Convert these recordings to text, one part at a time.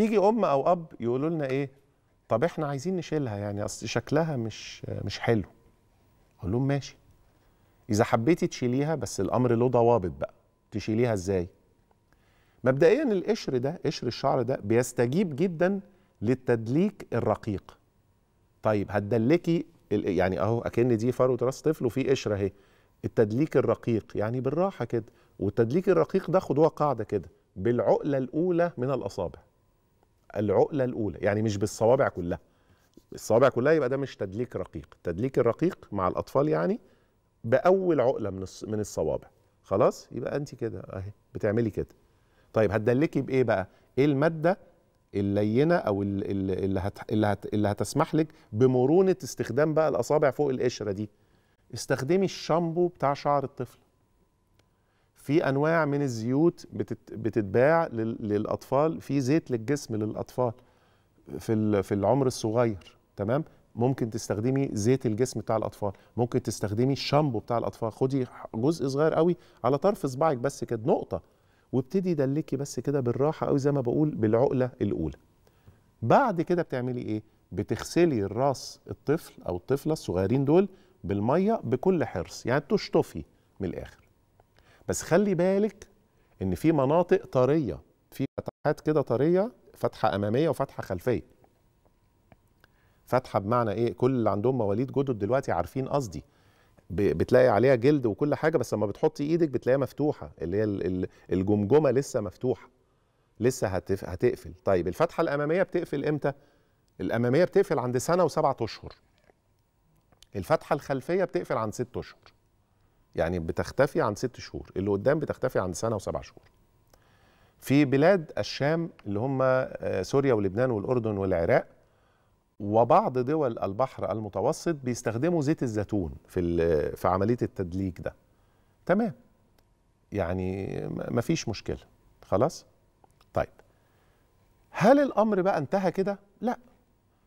تيجي ام او اب يقولوا لنا ايه طب احنا عايزين نشيلها يعني اصل شكلها مش مش حلو اقول لهم ماشي اذا حبيتي تشيليها بس الامر له ضوابط بقى تشيليها ازاي مبدئيا القشر ده قشر الشعر ده بيستجيب جدا للتدليك الرقيق طيب هتدلكي يعني اهو اكن دي فروه راس طفل وفي قشره اهي التدليك الرقيق يعني بالراحه كده والتدليك الرقيق ده خدوها قاعده كده بالعقله الاولى من الاصابع العقله الاولى يعني مش بالصوابع كلها الصوابع كلها يبقى ده مش تدليك رقيق التدليك الرقيق مع الاطفال يعني باول عقله من من الصوابع خلاص يبقى انت كده اهي بتعملي كده طيب هتدلكي بايه بقى ايه الماده اللينه او اللي اللي, هت اللي هتسمح لك بمرونه استخدام بقى الاصابع فوق القشره دي استخدمي الشامبو بتاع شعر الطفل في انواع من الزيوت بتتباع للاطفال في زيت للجسم للاطفال في في العمر الصغير تمام ممكن تستخدمي زيت الجسم بتاع الاطفال ممكن تستخدمي الشامبو بتاع الاطفال خدي جزء صغير قوي على طرف صباعك بس كده نقطه وابتدي دلكي بس كده بالراحه قوي زي ما بقول بالعقله الاولى بعد كده بتعملي ايه بتغسلي الراس الطفل او الطفله الصغيرين دول بالميه بكل حرص يعني تشطفي من الاخر بس خلي بالك ان في مناطق طريه في فتحات كده طريه فتحه اماميه وفتحه خلفيه فتحه بمعنى ايه كل اللي عندهم مواليد جدد دلوقتي عارفين قصدي بتلاقي عليها جلد وكل حاجه بس لما بتحطي ايدك بتلاقيها مفتوحه اللي هي الجمجمه لسه مفتوحه لسه هتف... هتقفل طيب الفتحه الاماميه بتقفل امتى الاماميه بتقفل عند سنه وسبعة اشهر الفتحه الخلفيه بتقفل عند ست اشهر يعني بتختفي عن ست شهور اللي قدام بتختفي عن سنه وسبع شهور في بلاد الشام اللي هم آه، سوريا ولبنان والاردن والعراق وبعض دول البحر المتوسط بيستخدموا زيت الزيتون في في عمليه التدليك ده تمام يعني ما فيش مشكله خلاص طيب هل الامر بقى انتهى كده لا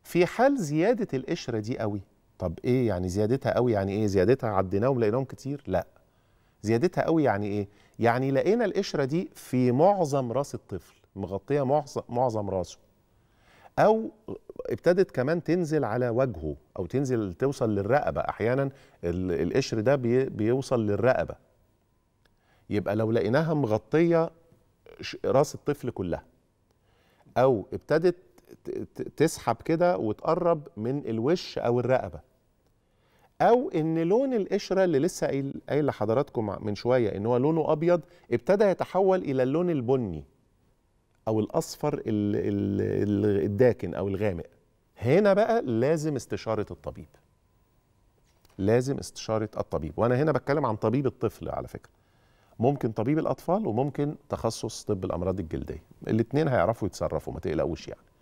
في حال زياده القشره دي قوي طب ايه يعني زيادتها قوي يعني ايه زيادتها عديناهم لقيناهم كتير لا زيادتها قوي يعني ايه يعني لقينا القشره دي في معظم راس الطفل مغطيه معظم معظم راسه او ابتدت كمان تنزل على وجهه او تنزل توصل للرقبه احيانا القشر ده بيوصل للرقبه يبقى لو لقيناها مغطيه راس الطفل كلها او ابتدت تسحب كده وتقرب من الوش او الرقبه او ان لون القشره اللي لسه قايل لحضراتكم من شويه ان هو لونه ابيض ابتدى يتحول الى اللون البني او الاصفر الداكن او الغامق هنا بقى لازم استشاره الطبيب لازم استشاره الطبيب وانا هنا بتكلم عن طبيب الطفل على فكره ممكن طبيب الاطفال وممكن تخصص طب الامراض الجلديه الاثنين هيعرفوا يتصرفوا ما تقلقوش يعني